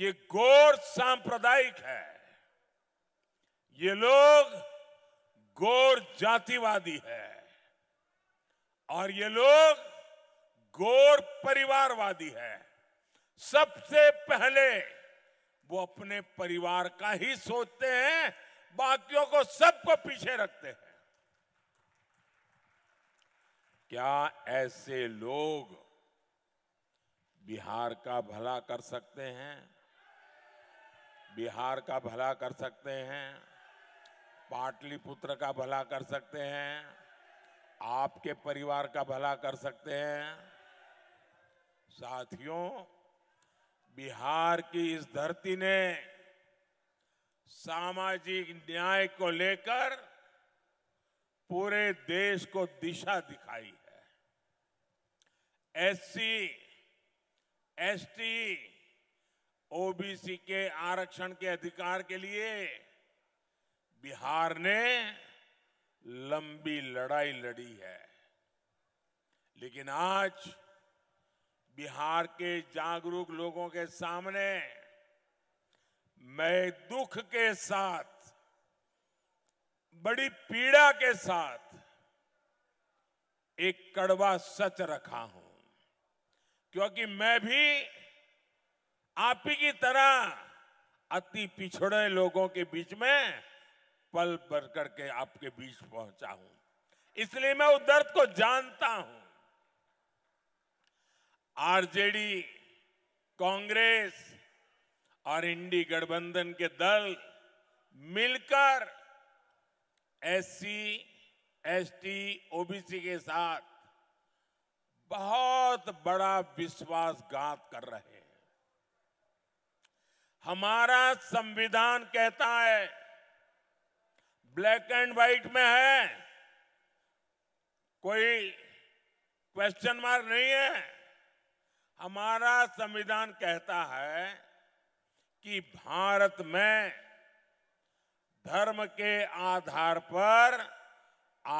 ये गौर सांप्रदायिक है ये लोग गौर जातिवादी है और ये लोग गौर परिवारवादी है सबसे पहले वो अपने परिवार का ही सोचते हैं बाकियों को सबको पीछे रखते हैं क्या ऐसे लोग बिहार का भला कर सकते हैं बिहार का भला कर सकते हैं पाटलिपुत्र का भला कर सकते हैं आपके परिवार का भला कर सकते हैं साथियों बिहार की इस धरती ने सामाजिक न्याय को लेकर पूरे देश को दिशा दिखाई है एससी, एसटी, ओबीसी के आरक्षण के अधिकार के लिए बिहार ने लंबी लड़ाई लड़ी है लेकिन आज बिहार के जागरूक लोगों के सामने मैं दुख के साथ बड़ी पीड़ा के साथ एक कड़वा सच रखा हूं क्योंकि मैं भी आप ही की तरह अति पिछड़े लोगों के बीच में पल भर करके आपके बीच पहुंचा हूं इसलिए मैं उस दर्द को जानता हूं आरजेडी कांग्रेस और इंडी गठबंधन के दल मिलकर एससी एसटी ओबीसी के साथ बहुत बड़ा विश्वासघात कर रहे हैं हमारा संविधान कहता है ब्लैक एंड व्हाइट में है कोई क्वेश्चन मार्क नहीं है हमारा संविधान कहता है कि भारत में धर्म के आधार पर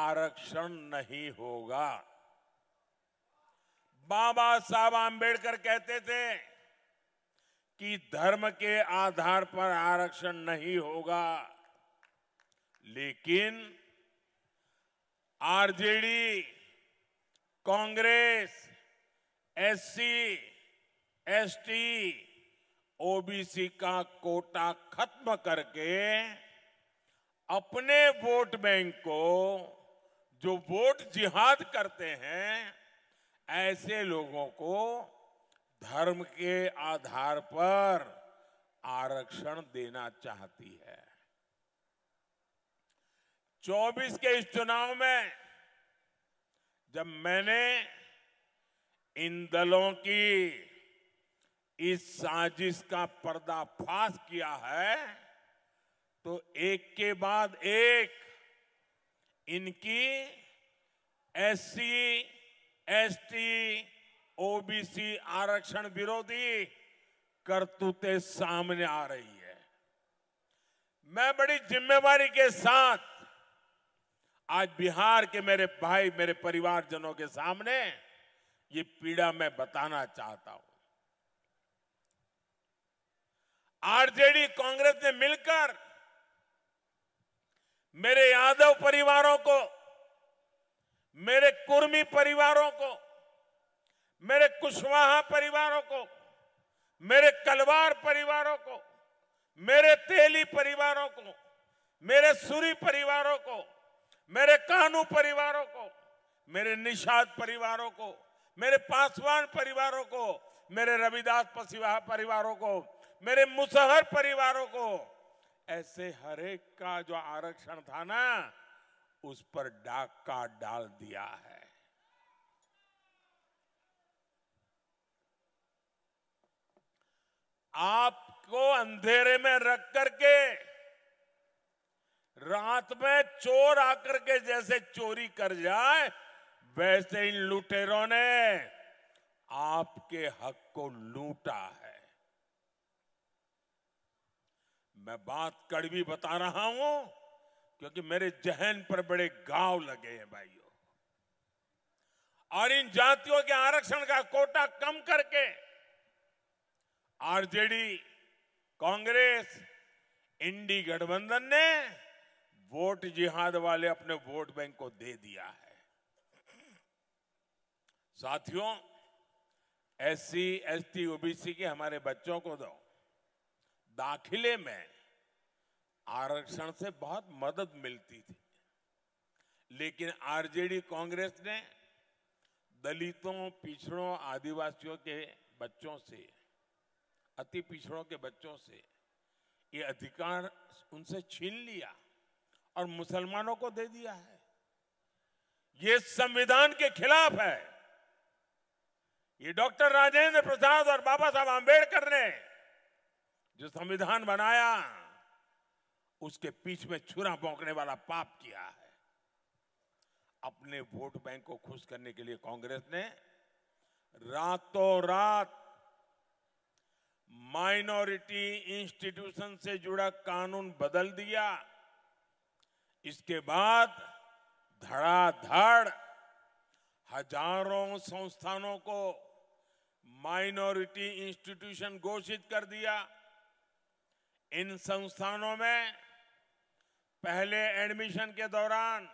आरक्षण नहीं होगा बाबा साहब आंबेडकर कहते थे कि धर्म के आधार पर आरक्षण नहीं होगा लेकिन RJD Congress SC ST OBC का कोटा खत्म करके अपने वोट बैंक को जो वोट जिहाद करते हैं ऐसे लोगों को धर्म के आधार पर आरक्षण देना चाहती है 24 के इस चुनाव में जब मैंने इन दलों की इस साजिश का पर्दाफाश किया है तो एक के बाद एक इनकी एससी एसटी ओबीसी आरक्षण विरोधी करतूतें सामने आ रही है मैं बड़ी जिम्मेवारी के साथ आज बिहार के मेरे भाई मेरे परिवारजनों के सामने ये पीड़ा मैं बताना चाहता हूं आरजेडी कांग्रेस ने मिलकर मेरे यादव परिवारों को मेरे कुर्मी परिवारों को मेरे कुशवाहा परिवारों को मेरे कलवार परिवारों को मेरे तेली परिवारों को मेरे सूरी परिवारों को मेरे कानू परिवारों को मेरे निषाद परिवारों को मेरे पासवान परिवारों को मेरे रविदास पसीवा परिवारों को मेरे मुसहर परिवारों को ऐसे हरेक का जो आरक्षण था ना उस पर डाक का डाल दिया है आपको अंधेरे में रख करके रात में चोर आकर के जैसे चोरी कर जाए वैसे इन लुटेरों ने आपके हक को लूटा है मैं बात कड़वी बता रहा हूं क्योंकि मेरे जहन पर बड़े गांव लगे हैं भाइयों और इन जातियों के आरक्षण का कोटा कम करके आरजेडी कांग्रेस इंडी गठबंधन ने वोट जिहाद वाले अपने वोट बैंक को दे दिया है साथियों एससी एसटी ओबीसी के हमारे बच्चों को दो दाखिले में आरक्षण से बहुत मदद मिलती थी लेकिन आरजेडी कांग्रेस ने दलितों पिछड़ों आदिवासियों के बच्चों से अति पिछड़ों के बच्चों से ये अधिकार उनसे छीन लिया और मुसलमानों को दे दिया है ये संविधान के खिलाफ है ये डॉक्टर राजेंद्र प्रसाद और बाबा साहब आंबेडकर ने जो संविधान बनाया उसके पीछ में छुरा भोंकने वाला पाप किया है अपने वोट बैंक को खुश करने के लिए कांग्रेस ने रातों रात माइनॉरिटी इंस्टीट्यूशन से जुड़ा कानून बदल दिया इसके बाद धड़ाधड़ हजारों संस्थानों को माइनॉरिटी इंस्टीट्यूशन घोषित कर दिया इन संस्थानों में पहले एडमिशन के दौरान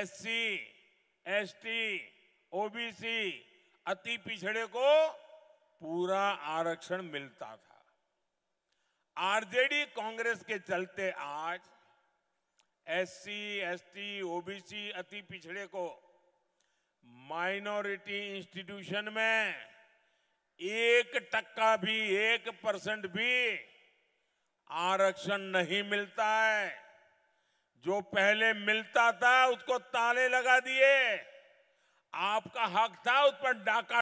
एससी, एसटी, ओबीसी, अति पिछड़े को पूरा आरक्षण मिलता था आरजेडी कांग्रेस के चलते आज एससी, एसटी, ओबीसी अति पिछड़े को माइनॉरिटी इंस्टीट्यूशन में एक टक्का भी एक परसेंट भी आरक्षण नहीं मिलता है जो पहले मिलता था उसको ताले लगा दिए आपका हक था उस पर डाका